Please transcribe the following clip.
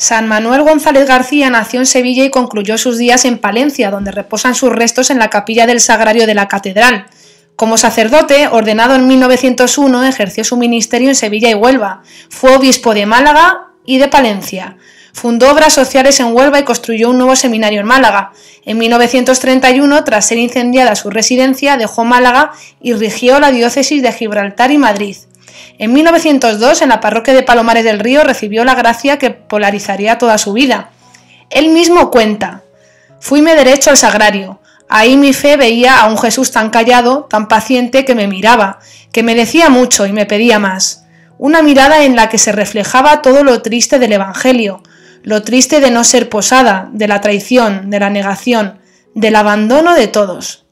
San Manuel González García nació en Sevilla y concluyó sus días en Palencia, donde reposan sus restos en la capilla del Sagrario de la Catedral. Como sacerdote, ordenado en 1901, ejerció su ministerio en Sevilla y Huelva. Fue obispo de Málaga y de Palencia. Fundó obras sociales en Huelva y construyó un nuevo seminario en Málaga. En 1931, tras ser incendiada su residencia, dejó Málaga y rigió la diócesis de Gibraltar y Madrid. En 1902, en la parroquia de Palomares del Río, recibió la gracia que polarizaría toda su vida. Él mismo cuenta, fuime derecho al sagrario. Ahí mi fe veía a un Jesús tan callado, tan paciente, que me miraba, que me decía mucho y me pedía más. Una mirada en la que se reflejaba todo lo triste del Evangelio, lo triste de no ser posada, de la traición, de la negación, del abandono de todos.